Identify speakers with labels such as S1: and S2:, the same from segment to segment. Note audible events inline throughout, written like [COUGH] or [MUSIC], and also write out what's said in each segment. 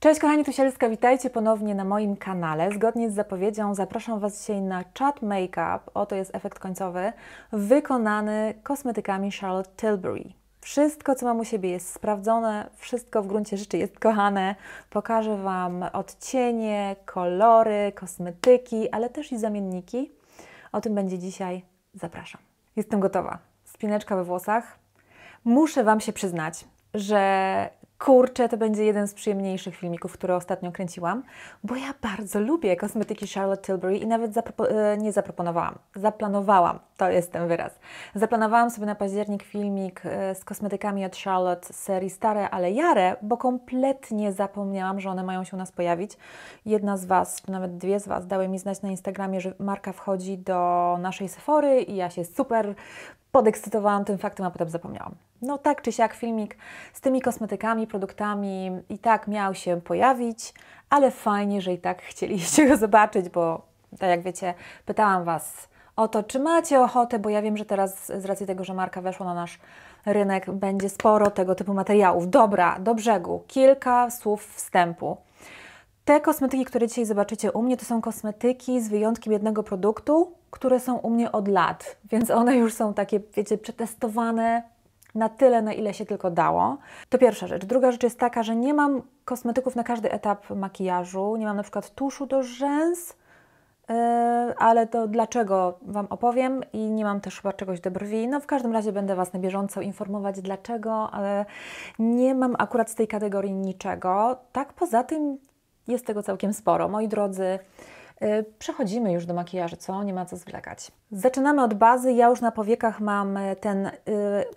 S1: Cześć kochani, tu Sielska, witajcie ponownie na moim kanale. Zgodnie z zapowiedzią zapraszam Was dzisiaj na chat make-up, oto jest efekt końcowy, wykonany kosmetykami Charlotte Tilbury. Wszystko, co mam u siebie, jest sprawdzone, wszystko w gruncie rzeczy jest kochane. Pokażę Wam odcienie, kolory, kosmetyki, ale też i zamienniki. O tym będzie dzisiaj. Zapraszam. Jestem gotowa. Spineczka we włosach. Muszę Wam się przyznać, że kurczę, to będzie jeden z przyjemniejszych filmików, które ostatnio kręciłam, bo ja bardzo lubię kosmetyki Charlotte Tilbury i nawet zapropo e, nie zaproponowałam, zaplanowałam, to jest ten wyraz. Zaplanowałam sobie na październik filmik e, z kosmetykami od Charlotte z serii Stare, ale Jare, bo kompletnie zapomniałam, że one mają się u nas pojawić. Jedna z Was, czy nawet dwie z Was dały mi znać na Instagramie, że marka wchodzi do naszej Sephory i ja się super podekscytowałam tym faktem, a potem zapomniałam. No tak czy siak filmik z tymi kosmetykami, produktami i tak miał się pojawić, ale fajnie, że i tak chcieliście go zobaczyć, bo tak jak wiecie, pytałam Was o to, czy macie ochotę, bo ja wiem, że teraz z racji tego, że marka weszła na nasz rynek, będzie sporo tego typu materiałów. Dobra, do brzegu. Kilka słów wstępu. Te kosmetyki, które dzisiaj zobaczycie u mnie, to są kosmetyki z wyjątkiem jednego produktu, które są u mnie od lat, więc one już są takie, wiecie, przetestowane, na tyle, na ile się tylko dało. To pierwsza rzecz. Druga rzecz jest taka, że nie mam kosmetyków na każdy etap makijażu. Nie mam na przykład tuszu do rzęs, yy, ale to dlaczego Wam opowiem i nie mam też chyba czegoś do brwi. No w każdym razie będę Was na bieżąco informować dlaczego, ale nie mam akurat z tej kategorii niczego. Tak poza tym jest tego całkiem sporo. Moi drodzy, Y, przechodzimy już do makijażu, co? Nie ma co zwlekać. Zaczynamy od bazy. Ja już na powiekach mam y, ten y,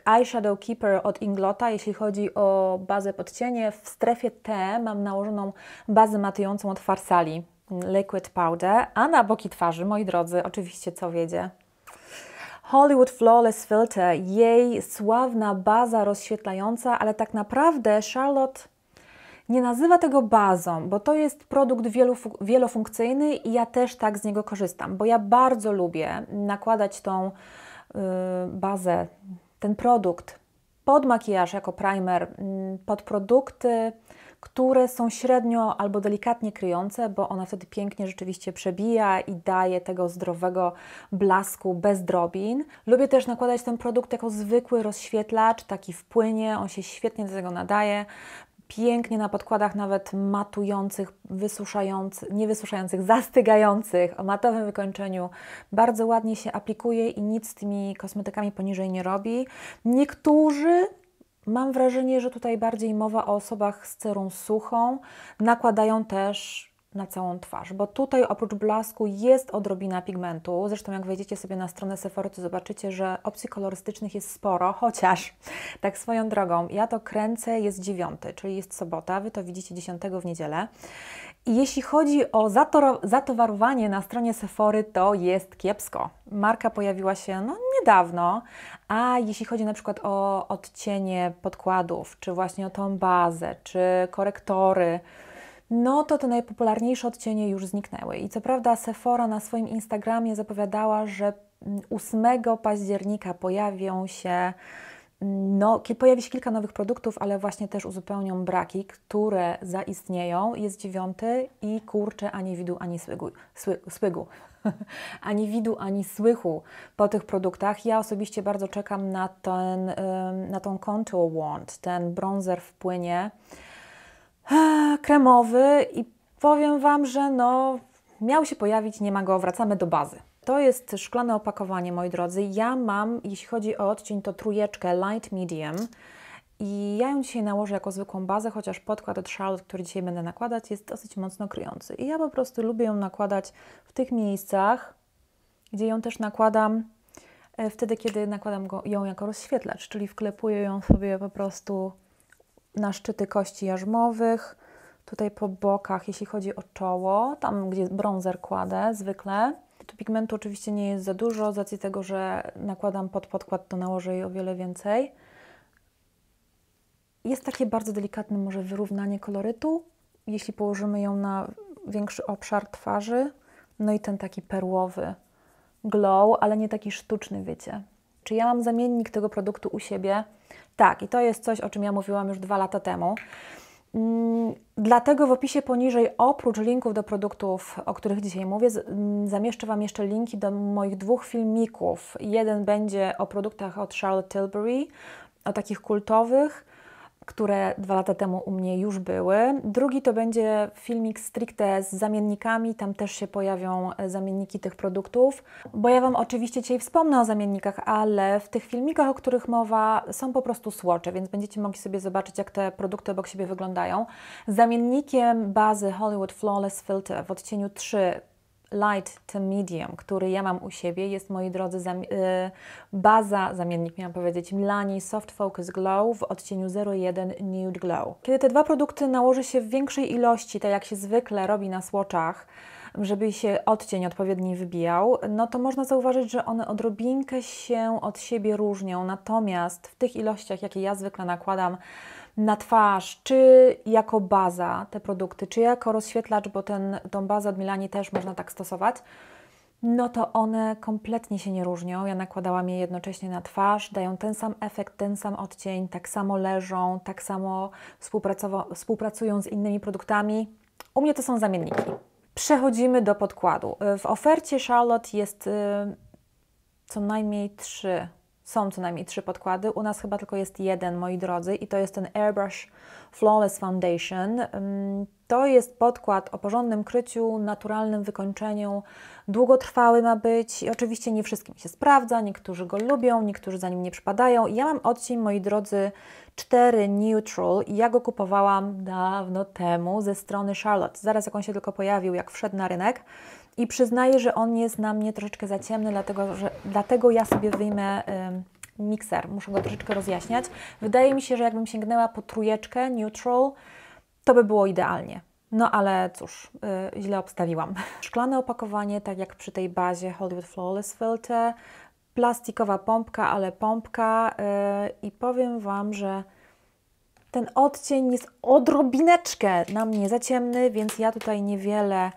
S1: Eyeshadow Keeper od Inglota, jeśli chodzi o bazę pod cienie. W strefie T mam nałożoną bazę matującą od Farsali Liquid Powder, a na boki twarzy, moi drodzy, oczywiście co wiedzie? Hollywood Flawless Filter, jej sławna baza rozświetlająca, ale tak naprawdę Charlotte nie nazywa tego bazą, bo to jest produkt wielofunkcyjny i ja też tak z niego korzystam, bo ja bardzo lubię nakładać tą y, bazę, ten produkt pod makijaż jako primer, mm, pod produkty, które są średnio albo delikatnie kryjące, bo ona wtedy pięknie rzeczywiście przebija i daje tego zdrowego blasku bez drobin. Lubię też nakładać ten produkt jako zwykły rozświetlacz, taki w płynie, on się świetnie do tego nadaje pięknie na podkładach nawet matujących, wysuszających, nie wysuszających, zastygających, o matowym wykończeniu. Bardzo ładnie się aplikuje i nic z tymi kosmetykami poniżej nie robi. Niektórzy Mam wrażenie, że tutaj bardziej mowa o osobach z cerą suchą. Nakładają też na całą twarz, bo tutaj oprócz blasku jest odrobina pigmentu. Zresztą jak wejdziecie sobie na stronę Sephora, to zobaczycie, że opcji kolorystycznych jest sporo, [LAUGHS] chociaż tak swoją drogą, ja to kręcę, jest dziewiąty, czyli jest sobota, Wy to widzicie dziesiątego w niedzielę. I jeśli chodzi o zatowarowanie na stronie Sephory, to jest kiepsko. Marka pojawiła się no, niedawno, a jeśli chodzi na przykład o odcienie podkładów, czy właśnie o tą bazę, czy korektory, no to te najpopularniejsze odcienie już zniknęły. I co prawda Sephora na swoim Instagramie zapowiadała, że 8 mm, października pojawią się mm, no, pojawi się kilka nowych produktów, ale właśnie też uzupełnią braki, które zaistnieją. Jest dziewiąty i kurczę, ani widu, ani słygu. Sły, słygu. [LAUGHS] ani widu, ani słychu po tych produktach. Ja osobiście bardzo czekam na, ten, na tą Contour Wand, ten bronzer w płynie kremowy i powiem Wam, że no, miał się pojawić, nie ma go, wracamy do bazy. To jest szklane opakowanie, moi drodzy. Ja mam, jeśli chodzi o odcień, to trójeczkę light medium. I ja ją dzisiaj nałożę jako zwykłą bazę, chociaż podkład od Charlotte, który dzisiaj będę nakładać, jest dosyć mocno kryjący. I ja po prostu lubię ją nakładać w tych miejscach, gdzie ją też nakładam e, wtedy, kiedy nakładam go, ją jako rozświetlacz, czyli wklepuję ją sobie po prostu na szczyty kości jarzmowych, tutaj po bokach, jeśli chodzi o czoło, tam gdzie bronzer kładę zwykle. Tu pigmentu oczywiście nie jest za dużo, z racji tego, że nakładam pod podkład, to nałożę jej o wiele więcej. Jest takie bardzo delikatne może wyrównanie kolorytu, jeśli położymy ją na większy obszar twarzy, no i ten taki perłowy glow, ale nie taki sztuczny, wiecie. Czy ja mam zamiennik tego produktu u siebie? Tak, i to jest coś, o czym ja mówiłam już dwa lata temu. Mm, dlatego w opisie poniżej, oprócz linków do produktów, o których dzisiaj mówię, mm, zamieszczę Wam jeszcze linki do moich dwóch filmików. Jeden będzie o produktach od Charlotte Tilbury, o takich kultowych, które dwa lata temu u mnie już były. Drugi to będzie filmik stricte z zamiennikami, tam też się pojawią e, zamienniki tych produktów, bo ja Wam oczywiście dzisiaj wspomnę o zamiennikach, ale w tych filmikach, o których mowa, są po prostu słocze, więc będziecie mogli sobie zobaczyć, jak te produkty obok siebie wyglądają. Zamiennikiem bazy Hollywood Flawless Filter w odcieniu 3 light to medium, który ja mam u siebie, jest, moi drodzy, y, baza, zamiennik miałam powiedzieć, Milani Soft Focus Glow w odcieniu 01 Nude Glow. Kiedy te dwa produkty nałoży się w większej ilości, tak jak się zwykle robi na słoczach, żeby się odcień odpowiedni wybijał, no to można zauważyć, że one odrobinkę się od siebie różnią. Natomiast w tych ilościach, jakie ja zwykle nakładam, na twarz, czy jako baza te produkty, czy jako rozświetlacz, bo ten, tą bazę od Milani też można tak stosować, no to one kompletnie się nie różnią. Ja nakładałam je jednocześnie na twarz, dają ten sam efekt, ten sam odcień, tak samo leżą, tak samo współpracują z innymi produktami. U mnie to są zamienniki. Przechodzimy do podkładu. W ofercie Charlotte jest yy, co najmniej trzy są co najmniej trzy podkłady. U nas chyba tylko jest jeden, moi drodzy, i to jest ten Airbrush Flawless Foundation. To jest podkład o porządnym kryciu, naturalnym wykończeniu. Długotrwały ma być i oczywiście nie wszystkim się sprawdza. Niektórzy go lubią, niektórzy za nim nie przypadają. Ja mam odcień, moi drodzy, 4 Neutral i ja go kupowałam dawno temu ze strony Charlotte. Zaraz jak on się tylko pojawił, jak wszedł na rynek i przyznaję, że on jest na mnie troszeczkę za ciemny, dlatego, że, dlatego ja sobie wyjmę y, mikser. Muszę go troszeczkę rozjaśniać. Wydaje mi się, że jakbym sięgnęła po trójeczkę neutral, to by było idealnie. No ale cóż, y, źle obstawiłam. [LAUGHS] Szklane opakowanie, tak jak przy tej bazie Hollywood Flawless Filter. Plastikowa pompka, ale pompka. Y, I powiem Wam, że ten odcień jest odrobineczkę na mnie za ciemny, więc ja tutaj niewiele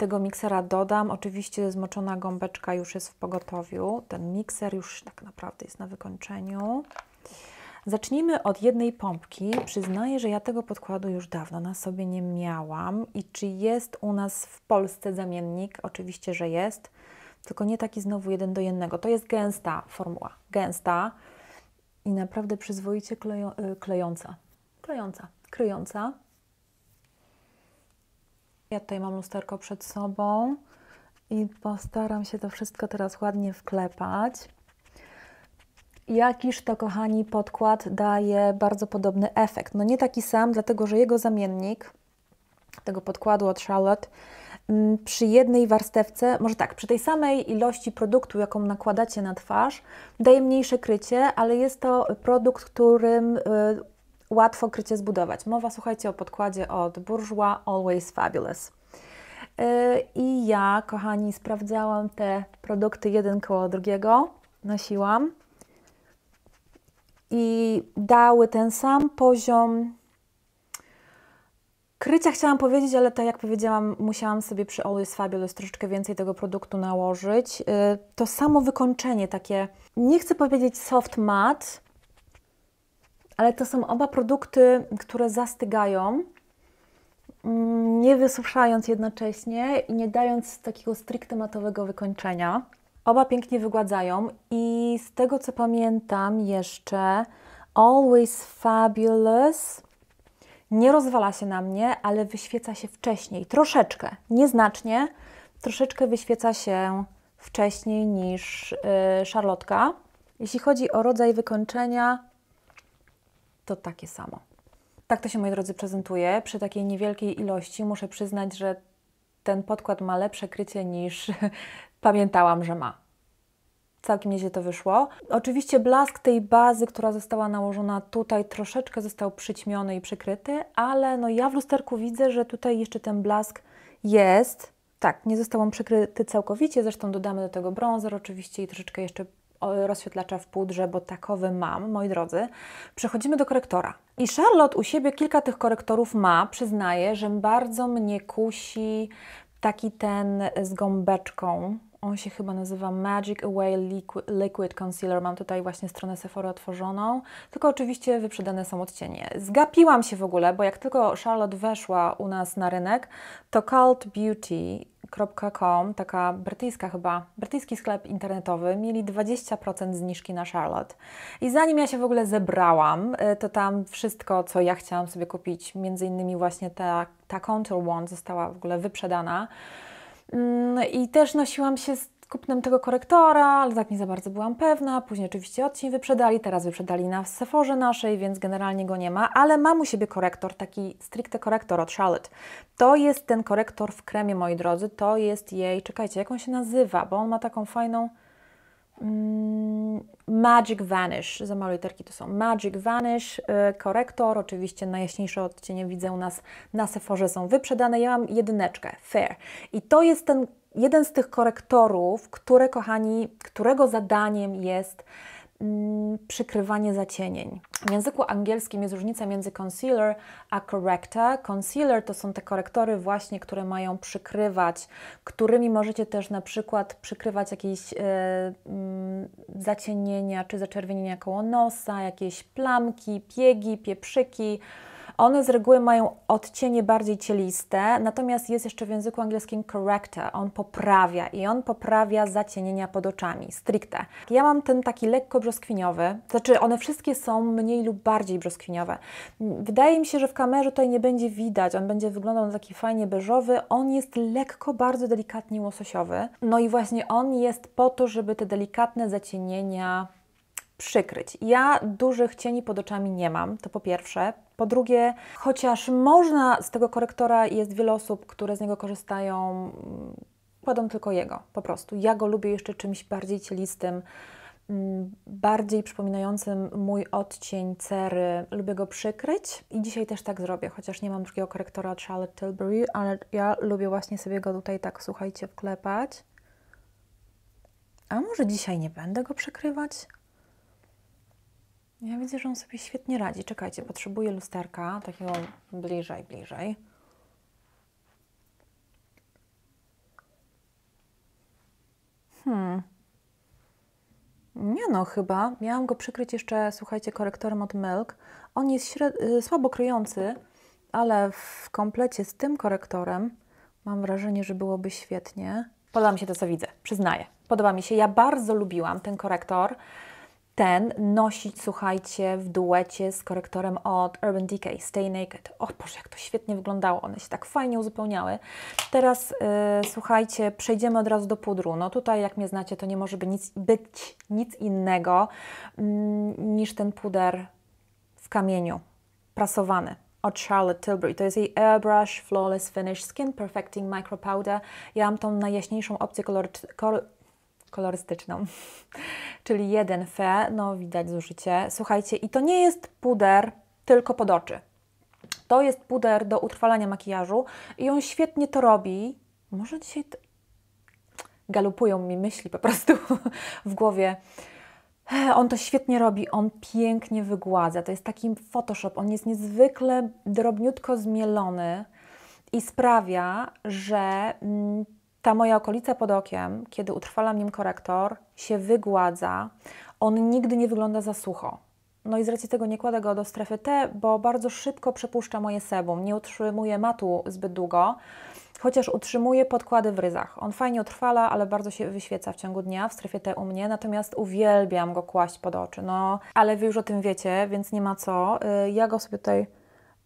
S1: tego miksera dodam. Oczywiście zmoczona gąbeczka już jest w pogotowiu. Ten mikser już tak naprawdę jest na wykończeniu. Zacznijmy od jednej pompki. Przyznaję, że ja tego podkładu już dawno na sobie nie miałam. I czy jest u nas w Polsce zamiennik? Oczywiście, że jest. Tylko nie taki znowu jeden do jednego. To jest gęsta formuła. Gęsta i naprawdę przyzwoicie klejo, y, klejąca. Klejąca, kryjąca. Ja tutaj mam lusterko przed sobą i postaram się to wszystko teraz ładnie wklepać. Jakiż to, kochani, podkład daje bardzo podobny efekt. No nie taki sam, dlatego że jego zamiennik tego podkładu od Charlotte mm, przy jednej warstewce, może tak, przy tej samej ilości produktu, jaką nakładacie na twarz, daje mniejsze krycie, ale jest to produkt, którym y, łatwo krycie zbudować. Mowa, słuchajcie, o podkładzie od Bourgeois Always Fabulous. Y, I ja, kochani, sprawdzałam te produkty jeden koło drugiego, nosiłam i dały ten sam poziom krycia, chciałam powiedzieć, ale tak jak powiedziałam, musiałam sobie przy Always Fabulous troszeczkę więcej tego produktu nałożyć. Y, to samo wykończenie, takie, nie chcę powiedzieć soft matte, ale to są oba produkty, które zastygają, mm, nie wysuszając jednocześnie i nie dając takiego stricte matowego wykończenia. Oba pięknie wygładzają i z tego co pamiętam jeszcze Always Fabulous nie rozwala się na mnie, ale wyświeca się wcześniej, troszeczkę, nieznacznie, troszeczkę wyświeca się wcześniej niż yy, szarlotka. Jeśli chodzi o rodzaj wykończenia, to takie samo. Tak to się, moi drodzy, prezentuje. Przy takiej niewielkiej ilości muszę przyznać, że ten podkład ma lepsze krycie niż [LAUGHS] pamiętałam, że ma. Całkiem nieźle to wyszło. Oczywiście blask tej bazy, która została nałożona tutaj, troszeczkę został przyćmiony i przykryty, ale no ja w lusterku widzę, że tutaj jeszcze ten blask jest. Tak, nie został on przykryty całkowicie, zresztą dodamy do tego brązer oczywiście i troszeczkę jeszcze rozświetlacza w pudrze, bo takowy mam, moi drodzy, przechodzimy do korektora. I Charlotte u siebie kilka tych korektorów ma. Przyznaję, że bardzo mnie kusi taki ten z gąbeczką. On się chyba nazywa Magic Away Liquid Concealer. Mam tutaj właśnie stronę Sephora otworzoną, tylko oczywiście wyprzedane są odcienie. Zgapiłam się w ogóle, bo jak tylko Charlotte weszła u nas na rynek, to Cult Beauty taka brytyjska chyba, brytyjski sklep internetowy, mieli 20% zniżki na Charlotte. I zanim ja się w ogóle zebrałam, y, to tam wszystko, co ja chciałam sobie kupić, między innymi właśnie ta, ta Contour One została w ogóle wyprzedana. Mm, I też nosiłam się z kupiłem tego korektora, ale tak nie za bardzo byłam pewna. Później oczywiście odcień wyprzedali, teraz wyprzedali na Sephorze naszej, więc generalnie go nie ma, ale mam u siebie korektor, taki stricte korektor od Charlotte. To jest ten korektor w kremie, moi drodzy, to jest jej, czekajcie, jak on się nazywa, bo on ma taką fajną... Mm, Magic Vanish, za małe literki to są Magic Vanish, y, korektor, oczywiście najjaśniejsze odcienie widzę u nas na Sephorze są wyprzedane, ja mam jedyneczkę, Fair i to jest ten jeden z tych korektorów, które, kochani, którego zadaniem jest mm, przykrywanie zacienień. W języku angielskim jest różnica między concealer a corrector. Concealer to są te korektory właśnie, które mają przykrywać, którymi możecie też na przykład przykrywać jakieś e, mm, zacienienia czy zaczerwienienia koło nosa, jakieś plamki, piegi, pieprzyki, one z reguły mają odcienie bardziej cieliste, natomiast jest jeszcze w języku angielskim corrector. On poprawia i on poprawia zacienienia pod oczami, stricte. Ja mam ten taki lekko brzoskwiniowy, to znaczy one wszystkie są mniej lub bardziej brzoskwiniowe. Wydaje mi się, że w kamerze tutaj nie będzie widać, on będzie wyglądał na taki fajnie beżowy. On jest lekko, bardzo delikatnie łososiowy. No i właśnie on jest po to, żeby te delikatne zacienienia przykryć. Ja dużych cieni pod oczami nie mam, to po pierwsze. Po drugie, chociaż można z tego korektora, jest wiele osób, które z niego korzystają, mm, kładą tylko jego po prostu. Ja go lubię jeszcze czymś bardziej cielistym, mm, bardziej przypominającym mój odcień cery. Lubię go przykryć i dzisiaj też tak zrobię, chociaż nie mam drugiego korektora od Charlotte Tilbury, ale ja lubię właśnie sobie go tutaj tak, słuchajcie, wklepać. A może dzisiaj nie będę go przykrywać? Ja widzę, że on sobie świetnie radzi. Czekajcie, potrzebuję lusterka, takiego bliżej, bliżej. Hmm. Nie no, chyba. Miałam go przykryć jeszcze, słuchajcie, korektorem od Milk. On jest y, słabo kryjący, ale w komplecie z tym korektorem mam wrażenie, że byłoby świetnie. Podoba mi się to, co widzę, przyznaję. Podoba mi się. Ja bardzo lubiłam ten korektor ten nosić, słuchajcie, w duecie z korektorem od Urban Decay, Stay Naked. O Boże, jak to świetnie wyglądało, one się tak fajnie uzupełniały. Teraz, yy, słuchajcie, przejdziemy od razu do pudru. No tutaj, jak mnie znacie, to nie może być nic, być nic innego mm, niż ten puder w kamieniu, prasowany od Charlotte Tilbury. To jest jej Airbrush Flawless Finish Skin Perfecting Micro Powder. Ja mam tą najjaśniejszą opcję kolor, kolor kolorystyczną. [LAUGHS] Czyli jeden fe, no widać zużycie. Słuchajcie, i to nie jest puder tylko pod oczy. To jest puder do utrwalania makijażu i on świetnie to robi. Może dzisiaj to... galupują mi myśli po prostu [LAUGHS] w głowie. On to świetnie robi, on pięknie wygładza. To jest taki Photoshop, on jest niezwykle drobniutko zmielony i sprawia, że mm, ta moja okolica pod okiem, kiedy utrwalam nim korektor, się wygładza. On nigdy nie wygląda za sucho. No i z racji tego nie kładę go do strefy T, bo bardzo szybko przepuszcza moje sebum. Nie utrzymuję matu zbyt długo, chociaż utrzymuje podkłady w ryzach. On fajnie utrwala, ale bardzo się wyświeca w ciągu dnia w strefie T u mnie, natomiast uwielbiam go kłaść pod oczy. No, ale Wy już o tym wiecie, więc nie ma co. Y, ja go sobie tutaj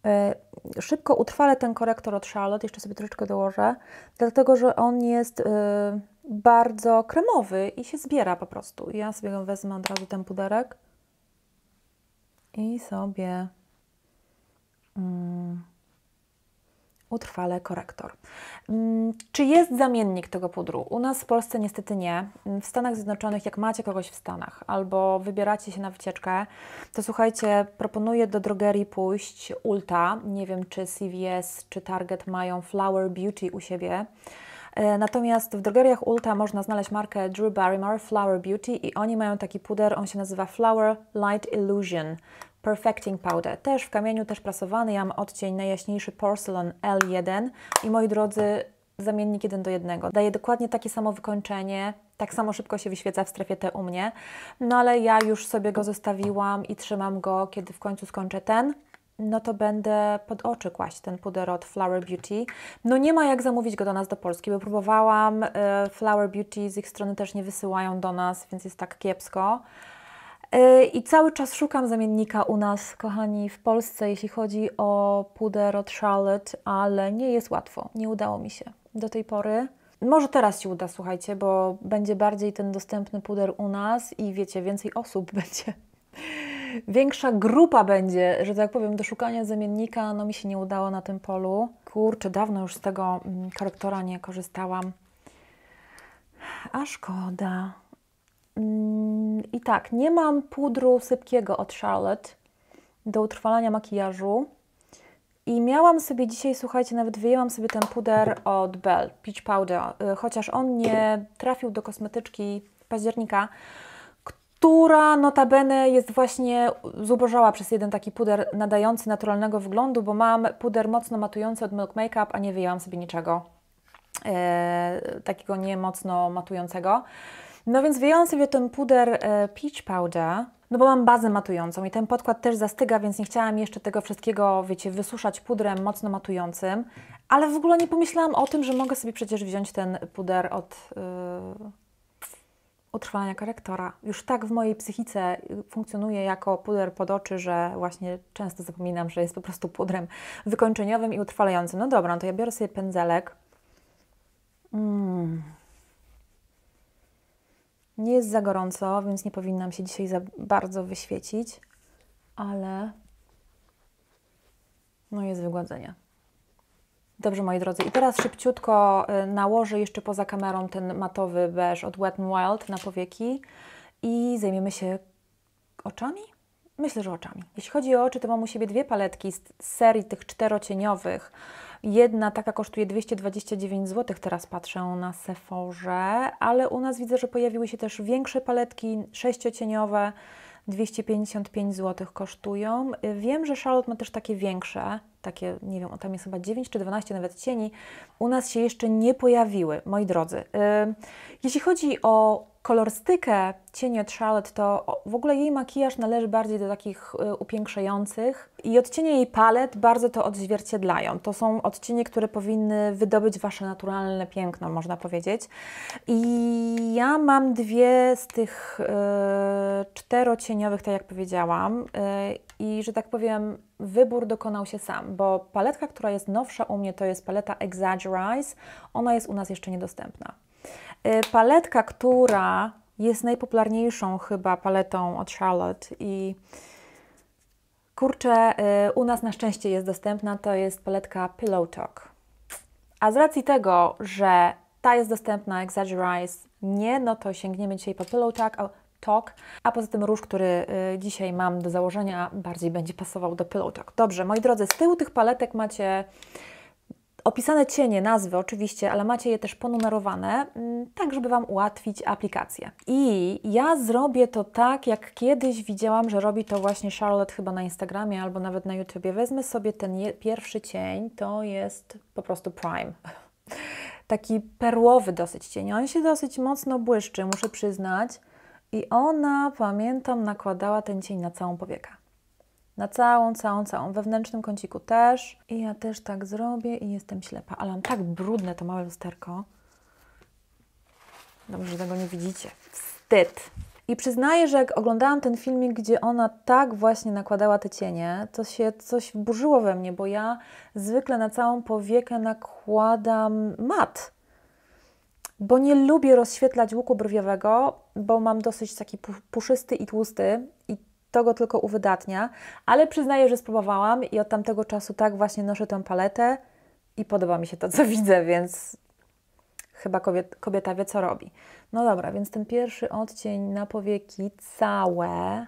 S1: E, szybko utrwalę ten korektor od Charlotte, jeszcze sobie troszeczkę dołożę, dlatego że on jest e, bardzo kremowy i się zbiera po prostu. Ja sobie go wezmę od razu ten puderek i sobie... Mm, utrwale korektor. Mm, czy jest zamiennik tego pudru? U nas w Polsce niestety nie. Mm, w Stanach Zjednoczonych, jak macie kogoś w Stanach albo wybieracie się na wycieczkę, to słuchajcie, proponuję do drogerii pójść Ulta. Nie wiem, czy CVS, czy Target mają Flower Beauty u siebie. E, natomiast w drogeriach Ulta można znaleźć markę Drew Barrymore Flower Beauty i oni mają taki puder, on się nazywa Flower Light Illusion. Perfecting Powder, też w kamieniu, też prasowany. Ja mam odcień najjaśniejszy Porcelain L1 i moi drodzy, zamiennik 1 do 1. Daje dokładnie takie samo wykończenie, tak samo szybko się wyświeca w strefie T u mnie, no ale ja już sobie go zostawiłam i trzymam go, kiedy w końcu skończę ten no to będę pod oczy kłaść ten puder od Flower Beauty. No nie ma jak zamówić go do nas do Polski, bo próbowałam, e, Flower Beauty z ich strony też nie wysyłają do nas, więc jest tak kiepsko. E, I cały czas szukam zamiennika u nas, kochani, w Polsce, jeśli chodzi o puder od Charlotte, ale nie jest łatwo. Nie udało mi się do tej pory. Może teraz się uda, słuchajcie, bo będzie bardziej ten dostępny puder u nas i wiecie, więcej osób [LAUGHS] będzie. Większa grupa będzie, że tak powiem, do szukania zamiennika. No mi się nie udało na tym polu. Kurczę, dawno już z tego mm, korektora nie korzystałam. A szkoda. Mm, I tak, nie mam pudru sypkiego od Charlotte do utrwalania makijażu. I miałam sobie dzisiaj, słuchajcie, nawet wyjęłam sobie ten puder od Bell, Peach Powder, y, chociaż on nie trafił do kosmetyczki października, która notabene jest właśnie zubożała przez jeden taki puder nadający naturalnego wyglądu, bo mam puder mocno matujący od Milk Makeup, a nie wyjęłam sobie niczego e, takiego nie mocno matującego. No więc wyjąłem sobie ten puder e, Peach Powder, no bo mam bazę matującą i ten podkład też zastyga, więc nie chciałam jeszcze tego wszystkiego, wiecie, wysuszać pudrem mocno matującym, ale w ogóle nie pomyślałam o tym, że mogę sobie przecież wziąć ten puder od... E, utrwalania korektora. Już tak w mojej psychice y, funkcjonuje jako puder pod oczy, że właśnie często zapominam, że jest po prostu pudrem wykończeniowym i utrwalającym. No dobra, no to ja biorę sobie pędzelek. Mm. Nie jest za gorąco, więc nie powinnam się dzisiaj za bardzo wyświecić, ale no jest wygładzenie. Dobrze, moi drodzy, i teraz szybciutko y, nałożę jeszcze poza kamerą ten matowy beż od Wet n Wild na powieki i zajmiemy się oczami? Myślę, że oczami. Jeśli chodzi o oczy, to mam u siebie dwie paletki z serii tych czterocieniowych Jedna taka kosztuje 229 zł, teraz patrzę na Sephorze, ale u nas widzę, że pojawiły się też większe paletki sześciocieniowe, 255 zł kosztują. Wiem, że Charlotte ma też takie większe, takie, nie wiem, tam jest chyba 9 czy 12 nawet cieni. U nas się jeszcze nie pojawiły, moi drodzy. Jeśli chodzi o Kolorystykę cienie Charlotte to w ogóle jej makijaż należy bardziej do takich y, upiększających i odcienie jej palet bardzo to odzwierciedlają. To są odcienie, które powinny wydobyć wasze naturalne piękno, można powiedzieć. I ja mam dwie z tych y, czterocieniowych, tak jak powiedziałam, y, i że tak powiem, wybór dokonał się sam, bo paletka, która jest nowsza u mnie, to jest paleta Exaggerize. Ona jest u nas jeszcze niedostępna. Y, paletka, która jest najpopularniejszą chyba paletą od Charlotte i kurczę, y, u nas na szczęście jest dostępna, to jest paletka Pillow Talk. A z racji tego, że ta jest dostępna, Exaggerize nie, no to sięgniemy dzisiaj po Pillow Talk, Talk. A poza tym róż, który y, dzisiaj mam do założenia, bardziej będzie pasował do Pillow Talk. Dobrze, moi drodzy, z tyłu tych paletek macie Opisane cienie, nazwy oczywiście, ale macie je też ponumerowane, mm, tak żeby Wam ułatwić aplikację. I ja zrobię to tak, jak kiedyś widziałam, że robi to właśnie Charlotte chyba na Instagramie albo nawet na YouTubie. Wezmę sobie ten pierwszy cień, to jest po prostu prime. [LAUGHS] Taki perłowy dosyć cień. On się dosyć mocno błyszczy, muszę przyznać. I ona, pamiętam, nakładała ten cień na całą powiekę. Na całą, całą, całą. Wewnętrznym kąciku też. I ja też tak zrobię i jestem ślepa. Ale mam tak brudne to małe lusterko. Dobrze, że tego nie widzicie. Wstyd. I przyznaję, że jak oglądałam ten filmik, gdzie ona tak właśnie nakładała te cienie, to się coś burzyło we mnie, bo ja zwykle na całą powiekę nakładam mat. Bo nie lubię rozświetlać łuku brwiowego, bo mam dosyć taki puszysty i tłusty i to go tylko uwydatnia, ale przyznaję, że spróbowałam i od tamtego czasu tak właśnie noszę tę paletę i podoba mi się to, co [LAUGHS] widzę, więc chyba kobiet, kobieta wie, co robi. No dobra, więc ten pierwszy odcień na powieki całe.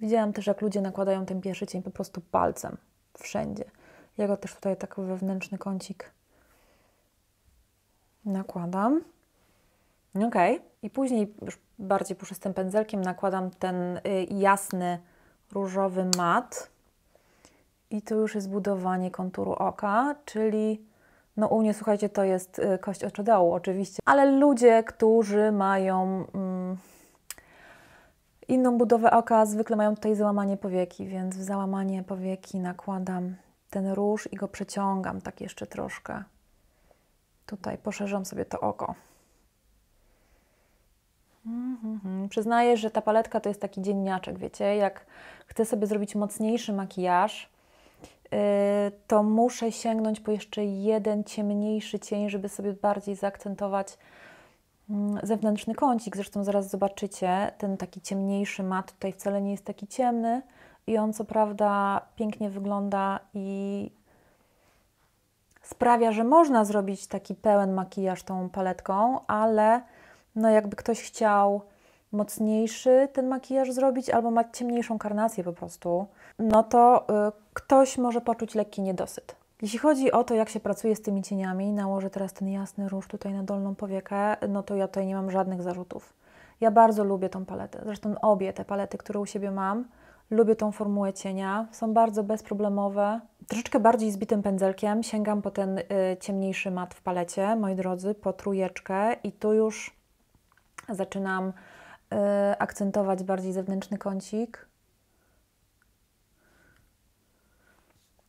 S1: Widziałam też, jak ludzie nakładają ten pierwszy cień po prostu palcem. Wszędzie. Ja go też tutaj tak wewnętrzny kącik nakładam. Okej. Okay. I później już bardziej puszystym pędzelkiem nakładam ten y, jasny, różowy mat. I to już jest budowanie konturu oka, czyli no u mnie, słuchajcie, to jest y, kość oczodołu oczywiście, ale ludzie, którzy mają mm, inną budowę oka, zwykle mają tutaj załamanie powieki, więc w załamanie powieki nakładam ten róż i go przeciągam tak jeszcze troszkę. Tutaj poszerzam sobie to oko. Mm-hmm. Przyznaję, że ta paletka to jest taki dzienniaczek, wiecie, jak chcę sobie zrobić mocniejszy makijaż, y, to muszę sięgnąć po jeszcze jeden ciemniejszy cień, żeby sobie bardziej zaakcentować mm, zewnętrzny kącik. Zresztą zaraz zobaczycie, ten taki ciemniejszy mat tutaj wcale nie jest taki ciemny i on co prawda pięknie wygląda i sprawia, że można zrobić taki pełen makijaż tą paletką, ale no jakby ktoś chciał mocniejszy ten makijaż zrobić albo ma ciemniejszą karnację po prostu, no to y, ktoś może poczuć lekki niedosyt. Jeśli chodzi o to, jak się pracuje z tymi cieniami, nałożę teraz ten jasny róż tutaj na dolną powiekę, no to ja tutaj nie mam żadnych zarzutów. Ja bardzo lubię tą paletę, zresztą obie te palety, które u siebie mam, lubię tą formułę cienia, są bardzo bezproblemowe. Troszeczkę bardziej zbitym pędzelkiem sięgam po ten y, ciemniejszy mat w palecie, moi drodzy, po trójeczkę i tu już Zaczynam y, akcentować bardziej zewnętrzny kącik.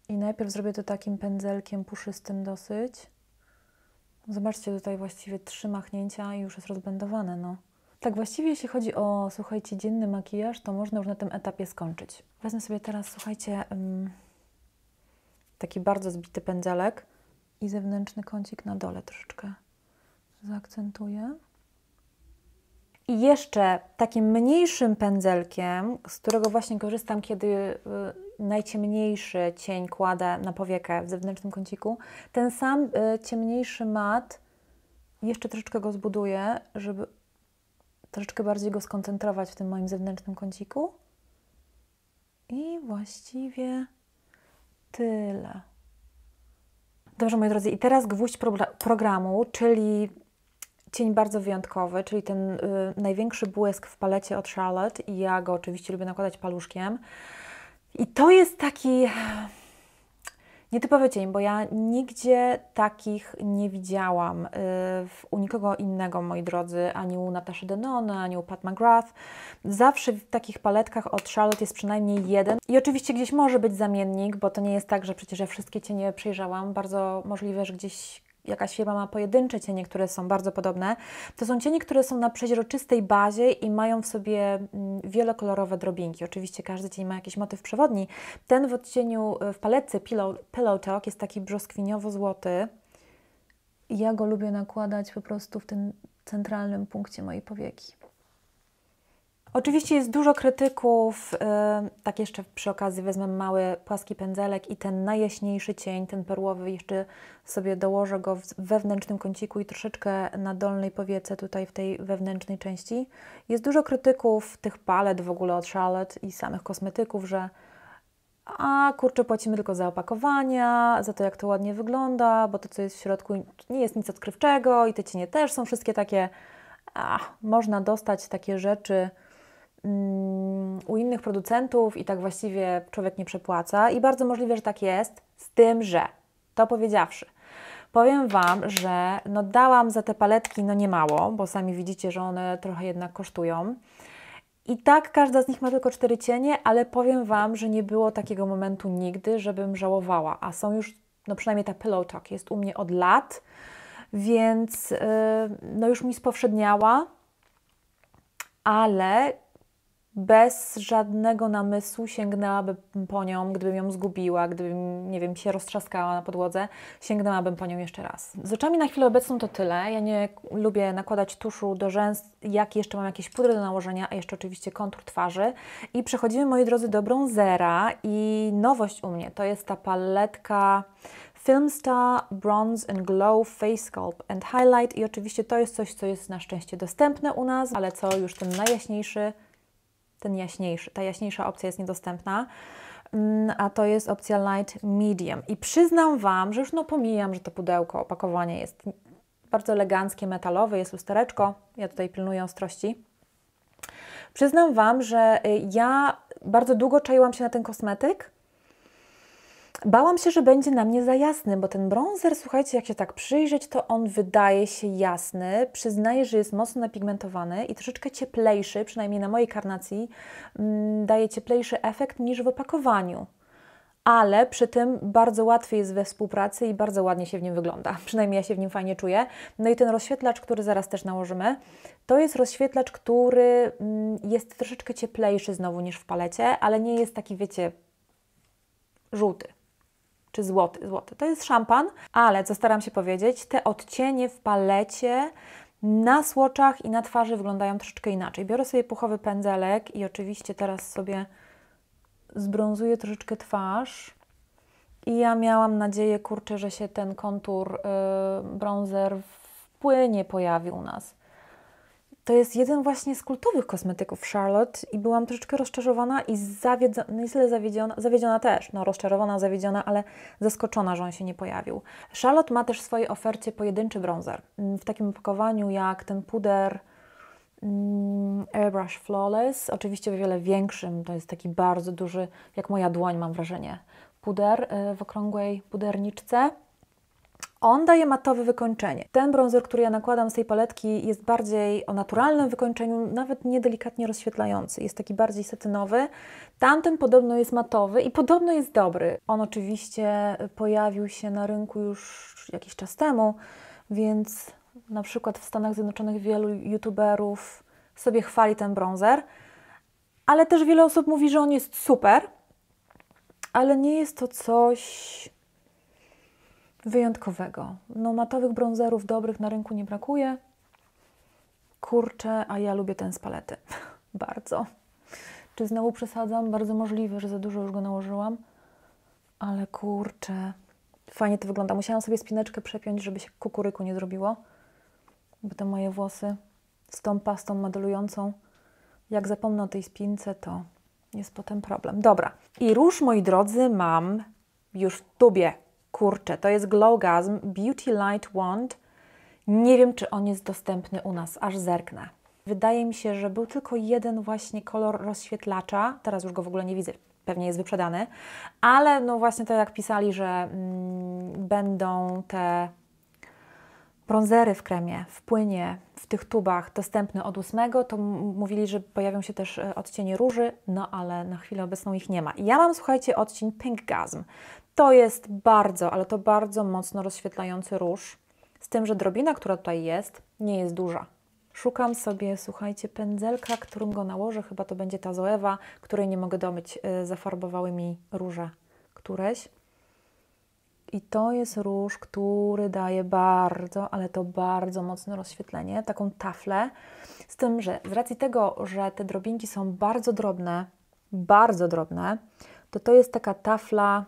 S1: I najpierw zrobię to takim pędzelkiem puszystym dosyć. Zobaczcie, tutaj właściwie trzy machnięcia i już jest rozbędowane, no. Tak właściwie jeśli chodzi o, słuchajcie, dzienny makijaż, to można już na tym etapie skończyć. Wezmę sobie teraz, słuchajcie, taki bardzo zbity pędzelek i zewnętrzny kącik na dole troszeczkę zaakcentuję. I jeszcze takim mniejszym pędzelkiem, z którego właśnie korzystam, kiedy y, najciemniejszy cień kładę na powiekę w zewnętrznym kąciku, ten sam y, ciemniejszy mat jeszcze troszeczkę go zbuduję, żeby troszeczkę bardziej go skoncentrować w tym moim zewnętrznym kąciku. I właściwie tyle. Dobrze, moi drodzy, i teraz gwóźdź programu, czyli cień bardzo wyjątkowy, czyli ten y, największy błysk w palecie od Charlotte i ja go oczywiście lubię nakładać paluszkiem. I to jest taki [SIGHS] nietypowy cień, bo ja nigdzie takich nie widziałam y, u nikogo innego, moi drodzy, ani u Nataszy Denona, ani u Pat McGrath. Zawsze w takich paletkach od Charlotte jest przynajmniej jeden. I oczywiście gdzieś może być zamiennik, bo to nie jest tak, że przecież ja wszystkie cienie przejrzałam. Bardzo możliwe, że gdzieś jakaś firma ma pojedyncze cienie, które są bardzo podobne, to są cienie, które są na przeźroczystej bazie i mają w sobie mm, wielokolorowe drobinki. Oczywiście każdy cień ma jakiś motyw przewodni. Ten w odcieniu e, w paletce Pillow, pillow Talk jest taki brzoskwiniowo-złoty. Ja go lubię nakładać po prostu w tym centralnym punkcie mojej powieki. Oczywiście jest dużo krytyków, y, tak jeszcze przy okazji wezmę mały płaski pędzelek i ten najjaśniejszy cień, ten perłowy, jeszcze sobie dołożę go w wewnętrznym kąciku i troszeczkę na dolnej powiece, tutaj w tej wewnętrznej części. Jest dużo krytyków tych palet w ogóle od Charlotte i samych kosmetyków, że a kurczę, płacimy tylko za opakowania, za to jak to ładnie wygląda, bo to co jest w środku nie jest nic odkrywczego i te cienie też są wszystkie takie, a można dostać takie rzeczy, Mm, u innych producentów i tak właściwie człowiek nie przepłaca, i bardzo możliwe, że tak jest, z tym, że to powiedziawszy. Powiem Wam, że no dałam za te paletki no niemało, bo sami widzicie, że one trochę jednak kosztują. I tak każda z nich ma tylko cztery cienie, ale powiem Wam, że nie było takiego momentu nigdy, żebym żałowała. A są już, no przynajmniej ta Pillow Talk jest u mnie od lat, więc yy, no już mi spowszedniała, ale bez żadnego namysłu sięgnęłabym po nią, gdybym ją zgubiła, gdybym, nie wiem, się roztrzaskała na podłodze, sięgnęłabym po nią jeszcze raz. Z oczami na chwilę obecną to tyle. Ja nie lubię nakładać tuszu do rzęs, jak jeszcze mam jakieś pudry do nałożenia, a jeszcze oczywiście kontur twarzy. I przechodzimy, moi drodzy, do bronzera i nowość u mnie to jest ta paletka Filmstar Bronze and Glow Face Sculpt and Highlight i oczywiście to jest coś, co jest na szczęście dostępne u nas, ale co już ten najjaśniejszy ten jaśniejszy. Ta jaśniejsza opcja jest niedostępna mm, a to jest opcja light medium. I przyznam Wam, że już no pomijam, że to pudełko, opakowanie jest bardzo eleganckie, metalowe, jest lustereczko, ja tutaj pilnuję ostrości. Przyznam Wam, że y, ja bardzo długo czaiłam się na ten kosmetyk, Bałam się, że będzie na mnie za jasny, bo ten bronzer, słuchajcie, jak się tak przyjrzeć, to on wydaje się jasny. Przyznaję, że jest mocno napigmentowany i troszeczkę cieplejszy, przynajmniej na mojej karnacji, mm, daje cieplejszy efekt niż w opakowaniu. Ale przy tym bardzo łatwy jest we współpracy i bardzo ładnie się w nim wygląda. [LAUGHS] Przynajmniej ja się w nim fajnie czuję. No i ten rozświetlacz, który zaraz też nałożymy, to jest rozświetlacz, który mm, jest troszeczkę cieplejszy znowu niż w palecie, ale nie jest taki, wiecie, żółty czy złoty. Złoty to jest szampan, ale co staram się powiedzieć, te odcienie w palecie na słoczach i na twarzy wyglądają troszeczkę inaczej. Biorę sobie puchowy pędzelek i oczywiście teraz sobie zbrązuję troszeczkę twarz. I ja miałam nadzieję, kurczę, że się ten kontur yy, bronzer w płynie pojawił u nas. To jest jeden właśnie z kultowych kosmetyków Charlotte i byłam troszeczkę rozczarowana i zawiedziona, nie no tyle zawiedziona, zawiedziona też, no rozczarowana, zawiedziona, ale zaskoczona, że on się nie pojawił. Charlotte ma też w swojej ofercie pojedynczy bronzer mm, w takim opakowaniu jak ten puder mm, Airbrush Flawless, oczywiście w wiele większym, to jest taki bardzo duży, jak moja dłoń mam wrażenie, puder y, w okrągłej puderniczce. On daje matowe wykończenie. Ten bronzer, który ja nakładam z tej paletki jest bardziej o naturalnym wykończeniu, nawet niedelikatnie rozświetlający. Jest taki bardziej setynowy. Tamten podobno jest matowy i podobno jest dobry. On oczywiście pojawił się na rynku już jakiś czas temu, więc na przykład w Stanach Zjednoczonych wielu youtuberów sobie chwali ten bronzer, ale też wiele osób mówi, że on jest super, ale nie jest to coś wyjątkowego. No, matowych bronzerów dobrych na rynku nie brakuje. Kurczę, a ja lubię ten z palety. [LAUGHS] Bardzo. Czy znowu przesadzam? Bardzo możliwe, że za dużo już go nałożyłam. Ale kurczę, fajnie to wygląda. Musiałam sobie spineczkę przepiąć, żeby się kukuryku nie zrobiło. Bo te moje włosy z tą pastą modelującą, jak zapomnę o tej spince, to jest potem problem. Dobra. I róż, moi drodzy, mam już w tubie. Kurczę, to jest Glowgasm Beauty Light Wand. Nie wiem, czy on jest dostępny u nas, aż zerknę. Wydaje mi się, że był tylko jeden właśnie kolor rozświetlacza. Teraz już go w ogóle nie widzę, pewnie jest wyprzedany. Ale no właśnie to tak jak pisali, że mm, będą te bronzery w kremie, w płynie, w tych tubach dostępne od 8, to mówili, że pojawią się też e, odcienie róży, no ale na chwilę obecną ich nie ma. Ja mam, słuchajcie, odcień Pink Gasm. To jest bardzo, ale to bardzo mocno rozświetlający róż, z tym, że drobina, która tutaj jest, nie jest duża. Szukam sobie, słuchajcie, pędzelka, którym go nałożę, chyba to będzie ta zoewa, której nie mogę domyć, y, zafarbowały mi róże któreś. I to jest róż, który daje bardzo, ale to bardzo mocne rozświetlenie, taką taflę. Z tym, że z racji tego, że te drobinki są bardzo drobne, bardzo drobne, to to jest taka tafla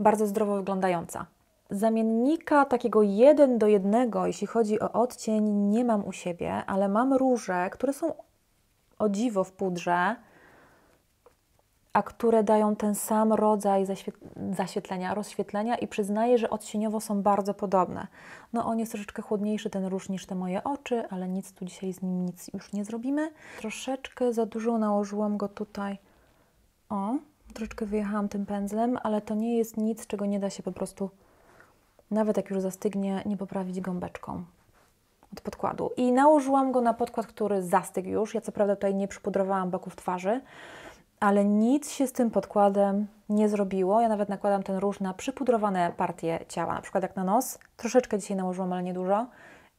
S1: bardzo zdrowo wyglądająca. Zamiennika takiego 1 do 1, jeśli chodzi o odcień, nie mam u siebie, ale mam róże, które są o dziwo w pudrze, a które dają ten sam rodzaj zaświetlenia, rozświetlenia i przyznaję, że odcieniowo są bardzo podobne. No on jest troszeczkę chłodniejszy ten róż niż te moje oczy, ale nic tu dzisiaj z nim nic już nie zrobimy. Troszeczkę za dużo nałożyłam go tutaj. O, troszeczkę wyjechałam tym pędzlem, ale to nie jest nic, czego nie da się po prostu, nawet jak już zastygnie, nie poprawić gąbeczką od podkładu. I nałożyłam go na podkład, który zastygł już. Ja co prawda tutaj nie przypudrowałam boków twarzy, ale nic się z tym podkładem nie zrobiło. Ja nawet nakładam ten róż na przypudrowane partie ciała, na przykład jak na nos. Troszeczkę dzisiaj nałożyłam, ale niedużo.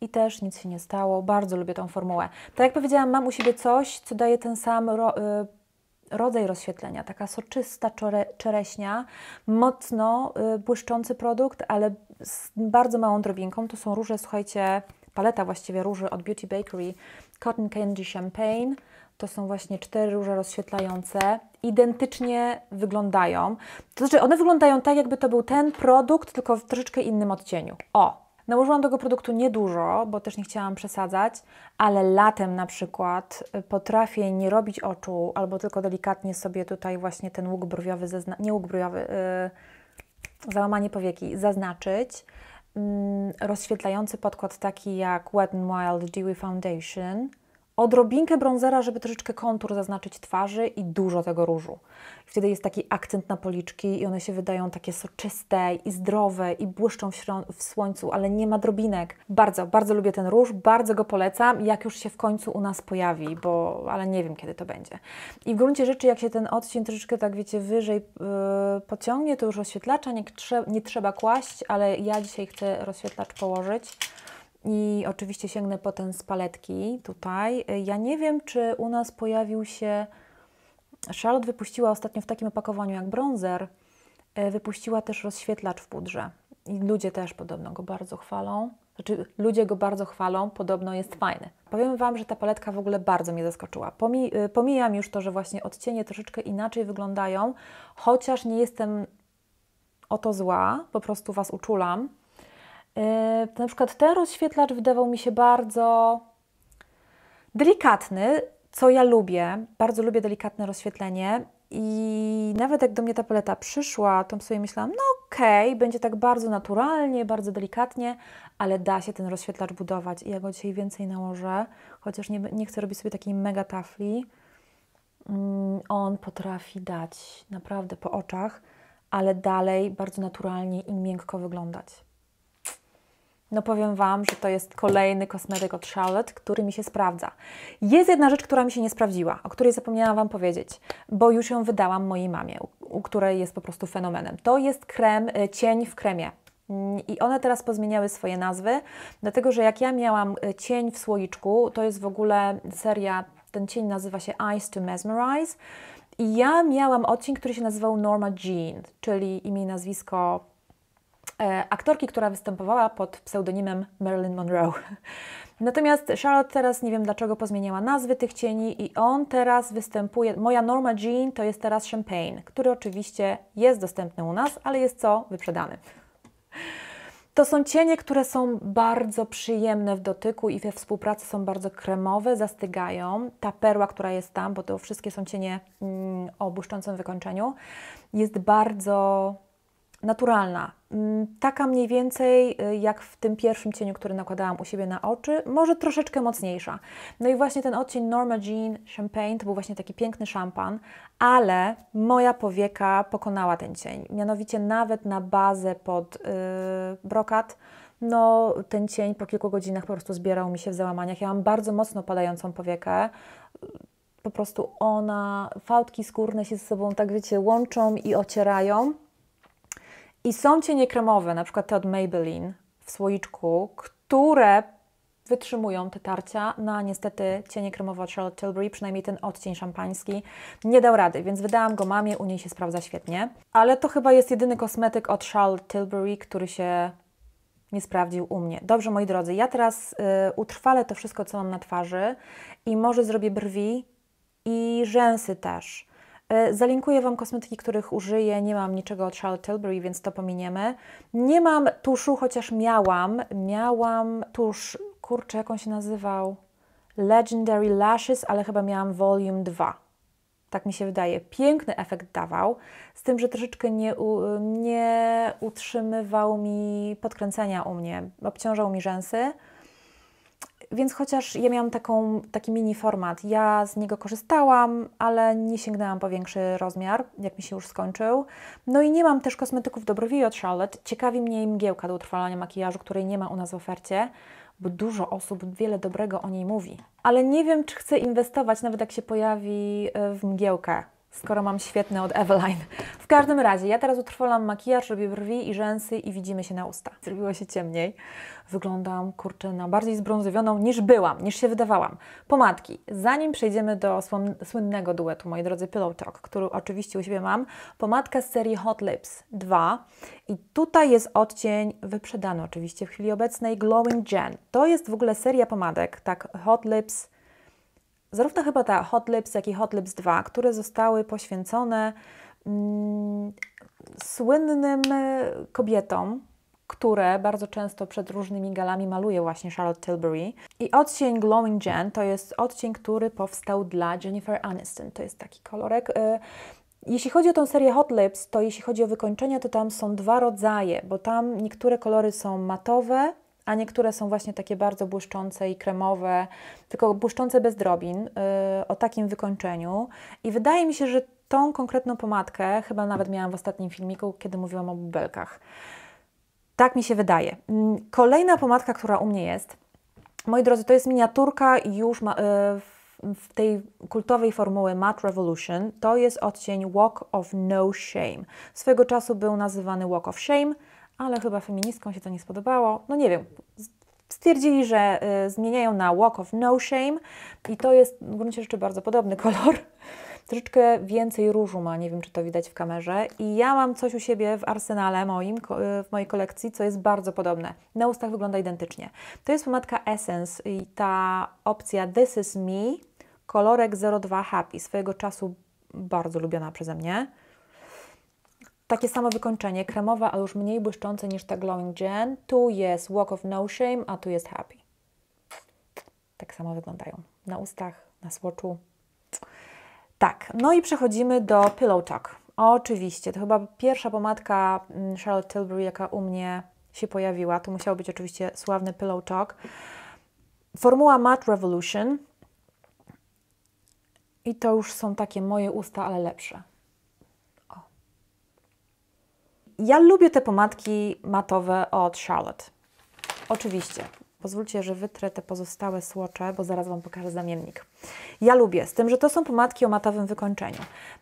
S1: I też nic się nie stało. Bardzo lubię tą formułę. Tak jak powiedziałam, mam u siebie coś, co daje ten sam y, rodzaj rozświetlenia, taka soczysta czereśnia, mocno y, błyszczący produkt, ale z bardzo małą drobinką. To są róże, słuchajcie, paleta właściwie róży od Beauty Bakery, Cotton Candy Champagne. To są właśnie cztery róże rozświetlające. Identycznie wyglądają. To znaczy, one wyglądają tak, jakby to był ten produkt, tylko w troszeczkę innym odcieniu. O, Nałożyłam tego produktu niedużo, bo też nie chciałam przesadzać, ale latem na przykład y, potrafię nie robić oczu albo tylko delikatnie sobie tutaj właśnie ten łuk brwiowy, nie łuk brwiowy, yy, załamanie powieki zaznaczyć. Yy, rozświetlający podkład taki jak Wet n Wild Dewy Foundation – odrobinkę bronzera, żeby troszeczkę kontur zaznaczyć twarzy i dużo tego różu. Wtedy jest taki akcent na policzki i one się wydają takie soczyste i zdrowe i błyszczą w, w słońcu, ale nie ma drobinek. Bardzo, bardzo lubię ten róż, bardzo go polecam, jak już się w końcu u nas pojawi, bo ale nie wiem kiedy to będzie. I w gruncie rzeczy, jak się ten odcień troszeczkę tak wiecie wyżej yy, pociągnie, to już oświetlacza nie, trze nie trzeba kłaść, ale ja dzisiaj chcę rozświetlacz położyć. I oczywiście sięgnę po ten z paletki tutaj. Ja nie wiem, czy u nas pojawił się... Charlotte wypuściła ostatnio w takim opakowaniu jak bronzer, e, wypuściła też rozświetlacz w pudrze. I ludzie też podobno go bardzo chwalą. Znaczy, ludzie go bardzo chwalą, podobno jest fajny. Powiem Wam, że ta paletka w ogóle bardzo mnie zaskoczyła. Pomi e, pomijam już to, że właśnie odcienie troszeczkę inaczej wyglądają, chociaż nie jestem o to zła, po prostu Was uczulam, Yy, na przykład ten rozświetlacz wydawał mi się bardzo delikatny, co ja lubię. Bardzo lubię delikatne rozświetlenie. I nawet jak do mnie ta paleta przyszła, to sobie myślałam, no okej, okay, będzie tak bardzo naturalnie, bardzo delikatnie, ale da się ten rozświetlacz budować. I ja go dzisiaj więcej nałożę, chociaż nie, nie chcę robić sobie takiej mega tafli. Mm, on potrafi dać naprawdę po oczach, ale dalej bardzo naturalnie i miękko wyglądać. No powiem Wam, że to jest kolejny kosmetyk od Charlotte, który mi się sprawdza. Jest jedna rzecz, która mi się nie sprawdziła, o której zapomniałam Wam powiedzieć, bo już ją wydałam mojej mamie, u której jest po prostu fenomenem. To jest krem, e, cień w kremie. Mm, I one teraz pozmieniały swoje nazwy, dlatego że jak ja miałam e, cień w słoiczku, to jest w ogóle seria, ten cień nazywa się Eyes to Mesmerize. I ja miałam odcień, który się nazywał Norma Jean, czyli imię i nazwisko E, aktorki, która występowała pod pseudonimem Marilyn Monroe. [LAUGHS] Natomiast Charlotte teraz nie wiem dlaczego pozmieniała nazwy tych cieni i on teraz występuje. Moja Norma Jean to jest teraz Champagne, który oczywiście jest dostępny u nas, ale jest co? Wyprzedany. [LAUGHS] To są cienie, które są bardzo przyjemne w dotyku i we współpracy są bardzo kremowe, zastygają. Ta perła, która jest tam, bo to wszystkie są cienie mm, o błyszczącym wykończeniu, jest bardzo naturalna. Mm, taka mniej więcej y, jak w tym pierwszym cieniu, który nakładałam u siebie na oczy, może troszeczkę mocniejsza. No i właśnie ten odcień Norma Jean Champagne to był właśnie taki piękny szampan, ale moja powieka pokonała ten cień. Mianowicie nawet na bazę pod yy, brokat no ten cień po kilku godzinach po prostu zbierał mi się w załamaniach. Ja mam bardzo mocno padającą powiekę. Po prostu ona, fałdki skórne się ze sobą, tak wiecie, łączą i ocierają. I są cienie kremowe, na przykład te od Maybelline w słoiczku, które wytrzymują te tarcia. No niestety cienie kremowe od Charlotte Tilbury, przynajmniej ten odcień szampański, nie dał rady, więc wydałam go mamie, u niej się sprawdza świetnie. Ale to chyba jest jedyny kosmetyk od Charlotte Tilbury, który się nie sprawdził u mnie. Dobrze, moi drodzy, ja teraz y, utrwalę to wszystko, co mam na twarzy i może zrobię brwi i rzęsy też. E, zalinkuję Wam kosmetyki, których użyję. Nie mam niczego od Charlotte Tilbury, więc to pominiemy. Nie mam tuszu, chociaż miałam. Miałam tusz, kurczę, jak on się nazywał? Legendary Lashes, ale chyba miałam Volume 2. Tak mi się wydaje. Piękny efekt dawał, z tym, że troszeczkę nie, u, nie utrzymywał mi podkręcenia u mnie. Obciążał mi rzęsy więc chociaż ja miałam taką, taki mini format, ja z niego korzystałam, ale nie sięgnęłam po większy rozmiar, jak mi się już skończył. No i nie mam też kosmetyków do brwi od Charlotte. Ciekawi mnie mgiełka do utrwalania makijażu, której nie ma u nas w ofercie bo dużo osób wiele dobrego o niej mówi. Ale nie wiem, czy chcę inwestować, nawet jak się pojawi e, w mgiełkę skoro mam świetne od Eveline. W każdym razie, ja teraz utrwalam makijaż, robię brwi i rzęsy i widzimy się na usta. Zrobiło się ciemniej. Wyglądam, kurczę, na bardziej zbrązowioną niż byłam, niż się wydawałam. Pomadki. Zanim przejdziemy do słynnego duetu, moi drodzy, Pillow Talk, który oczywiście u siebie mam, pomadka z serii Hot Lips 2 i tutaj jest odcień wyprzedany oczywiście w chwili obecnej Glowing Gen. To jest w ogóle seria pomadek, tak Hot Lips Zarówno chyba ta Hot Lips, jak i Hot Lips 2, które zostały poświęcone mm, słynnym e, kobietom, które bardzo często przed różnymi galami maluje właśnie Charlotte Tilbury. I odcień Glowing Gen to jest odcień, który powstał dla Jennifer Aniston. To jest taki kolorek. E, jeśli chodzi o tę serię Hot Lips, to jeśli chodzi o wykończenia, to tam są dwa rodzaje, bo tam niektóre kolory są matowe, a niektóre są właśnie takie bardzo błyszczące i kremowe, tylko błyszczące bez drobin, yy, o takim wykończeniu. I wydaje mi się, że tą konkretną pomadkę chyba nawet miałam w ostatnim filmiku, kiedy mówiłam o bubelkach. Tak mi się wydaje. Mm, kolejna pomadka, która u mnie jest, moi drodzy, to jest miniaturka już ma, yy, w tej kultowej formuły Matte Revolution. To jest odcień Walk of No Shame. Swego czasu był nazywany Walk of Shame ale chyba feministkom się to nie spodobało. No nie wiem, stwierdzili, że y, zmieniają na Walk of No Shame i to jest w gruncie rzeczy bardzo podobny [LAUGHS] kolor. Troszeczkę więcej różu ma, nie wiem czy to widać w kamerze. I ja mam coś u siebie w arsenale moim, y, w mojej kolekcji, co jest bardzo podobne. Na ustach wygląda identycznie. To jest pomadka Essence i ta opcja This Is Me, kolorek 02 Happy, swojego czasu bardzo lubiona przeze mnie. Takie samo wykończenie, kremowe, a już mniej błyszczące niż ta Glowing Gen. Tu jest Walk of No Shame, a tu jest Happy. Tak samo wyglądają na ustach, na słoczu. Tak, no i przechodzimy do Pillow Talk. Oczywiście, to chyba pierwsza pomadka mm, Charlotte Tilbury, jaka u mnie się pojawiła. To musiał być oczywiście sławny Pillow Talk. Formuła Matte Revolution. I to już są takie moje usta, ale lepsze. Ja lubię te pomadki matowe od Charlotte. Oczywiście. Pozwólcie, że wytrę te pozostałe słocze, bo zaraz Wam pokażę zamiennik. Ja lubię, z tym, że to są pomadki o matowym wykończeniu.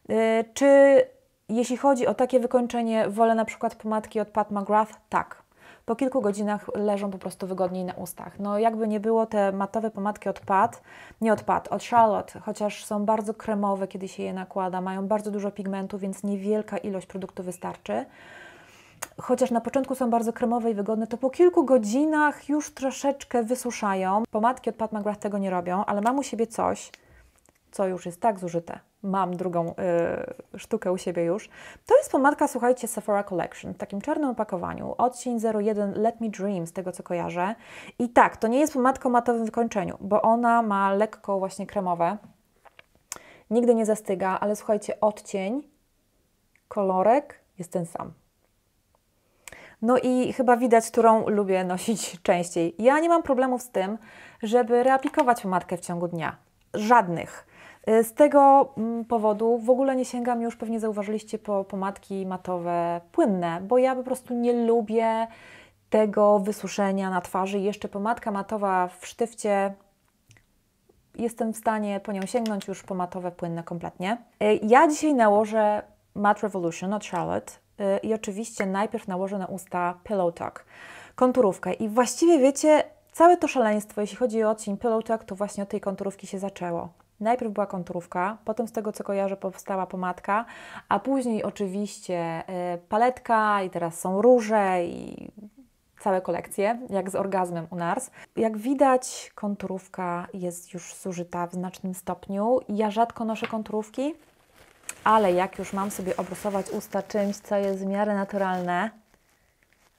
S1: Yy, czy jeśli chodzi o takie wykończenie, wolę na przykład pomadki od Pat McGrath? Tak. Po kilku godzinach leżą po prostu wygodniej na ustach. No jakby nie było, te matowe pomadki od Pat, nie od Pat, od Charlotte, chociaż są bardzo kremowe, kiedy się je nakłada, mają bardzo dużo pigmentu, więc niewielka ilość produktu wystarczy chociaż na początku są bardzo kremowe i wygodne, to po kilku godzinach już troszeczkę wysuszają. Pomadki od Pat McGrath tego nie robią, ale mam u siebie coś, co już jest tak zużyte. Mam drugą y, sztukę u siebie już. To jest pomadka, słuchajcie, Sephora Collection w takim czarnym opakowaniu. Odcień 01 Let Me Dream, z tego co kojarzę. I tak, to nie jest pomadka o matowym wykończeniu, bo ona ma lekko właśnie kremowe. Nigdy nie zastyga, ale słuchajcie, odcień, kolorek jest ten sam. No i chyba widać, którą lubię nosić [LAUGHS] częściej. Ja nie mam problemów z tym, żeby reaplikować pomadkę w ciągu dnia. Żadnych. Y, z tego mm, powodu w ogóle nie sięgam już, pewnie zauważyliście, po pomadki matowe płynne, bo ja po prostu nie lubię tego wysuszenia na twarzy. Jeszcze pomadka matowa w sztyfcie jestem w stanie po nią sięgnąć już pomatowe płynne kompletnie. Y, ja dzisiaj nałożę Matte Revolution od Charlotte. Y, i oczywiście najpierw nałożę na usta Pillow Talk, konturówkę. I właściwie wiecie, całe to szaleństwo, jeśli chodzi o odcień Pillow Talk, to właśnie od tej konturówki się zaczęło. Najpierw była konturówka, potem z tego co kojarzę powstała pomadka, a później oczywiście y, paletka i teraz są róże i całe kolekcje, jak z orgazmem u NARS. Jak widać, konturówka jest już zużyta w znacznym stopniu. Ja rzadko noszę konturówki, ale jak już mam sobie obrusować usta czymś, co jest w miarę naturalne,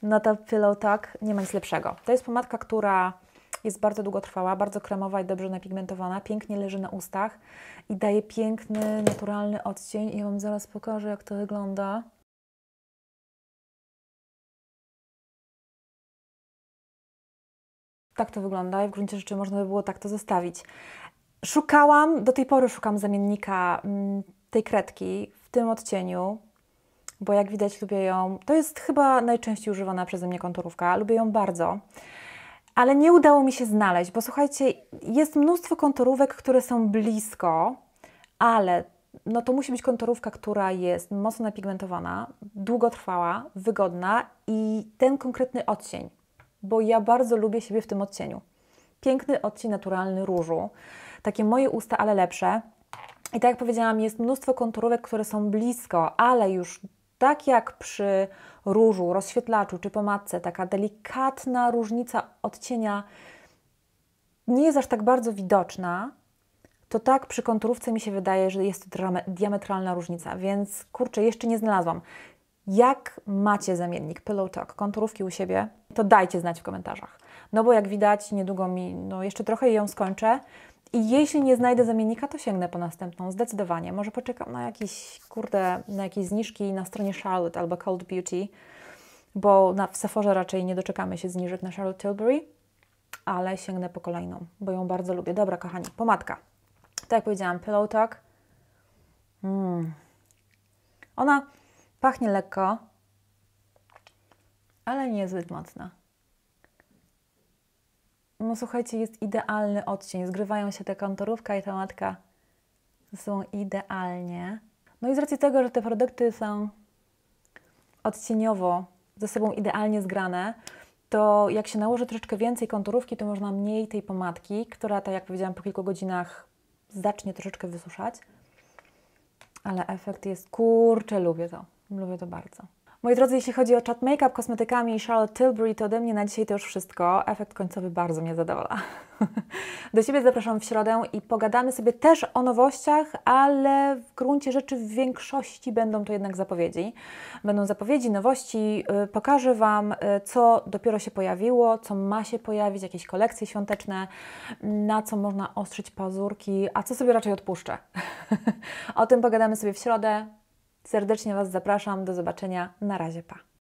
S1: no to Pillow Talk nie ma nic lepszego. To jest pomadka, która jest bardzo długotrwała, bardzo kremowa i dobrze napigmentowana, pięknie leży na ustach i daje piękny, naturalny odcień. I ja Wam zaraz pokażę, jak to wygląda. Tak to wygląda i w gruncie rzeczy można by było tak to zostawić. Szukałam, do tej pory szukam zamiennika mm, tej kredki w tym odcieniu, bo jak widać lubię ją, to jest chyba najczęściej używana przeze mnie konturówka, lubię ją bardzo. Ale nie udało mi się znaleźć, bo słuchajcie, jest mnóstwo konturówek, które są blisko, ale no to musi być konturówka, która jest mocno napigmentowana, długotrwała, wygodna i ten konkretny odcień, bo ja bardzo lubię siebie w tym odcieniu. Piękny odcień naturalny różu, takie moje usta, ale lepsze. I tak jak powiedziałam, jest mnóstwo konturówek, które są blisko, ale już tak jak przy różu, rozświetlaczu czy pomadce, taka delikatna różnica odcienia nie jest aż tak bardzo widoczna, to tak przy konturówce mi się wydaje, że jest to diametralna różnica, więc kurczę, jeszcze nie znalazłam. Jak macie zamiennik Pillow Talk, konturówki u siebie, to dajcie znać w komentarzach. No bo jak widać, niedługo mi, no jeszcze trochę ją skończę, i jeśli nie znajdę zamiennika, to sięgnę po następną, zdecydowanie. Może poczekam na jakieś, kurde, na jakieś zniżki na stronie Charlotte albo Cold Beauty, bo na, w Sephora raczej nie doczekamy się zniżek na Charlotte Tilbury, ale sięgnę po kolejną, bo ją bardzo lubię. Dobra, kochani, pomadka. Tak jak powiedziałam, Pillow Talk. Mm. Ona pachnie lekko, ale nie zbyt mocna. No słuchajcie, jest idealny odcień. Zgrywają się te konturówka i ta matka są idealnie. No i z racji tego, że te produkty są odcieniowo ze sobą idealnie zgrane, to jak się nałoży troszeczkę więcej konturówki, to można mniej tej pomadki, która, tak jak powiedziałam, po kilku godzinach zacznie troszeczkę wysuszać. Ale efekt jest, kurczę, lubię to. Lubię to bardzo. Moi drodzy, jeśli chodzi o czat make-up, kosmetykami i Charlotte Tilbury, to ode mnie na dzisiaj to już wszystko. Efekt końcowy bardzo mnie zadowala. [LAUGHS] Do siebie zapraszam w środę i pogadamy sobie też o nowościach, ale w gruncie rzeczy w większości będą to jednak zapowiedzi. Będą zapowiedzi, nowości. Y, pokażę Wam, y, co dopiero się pojawiło, co ma się pojawić, jakieś kolekcje świąteczne, mm, na co można ostrzyć pazurki, a co sobie raczej odpuszczę. [LAUGHS] o tym pogadamy sobie w środę. Serdecznie Was zapraszam. Do zobaczenia. Na razie, pa.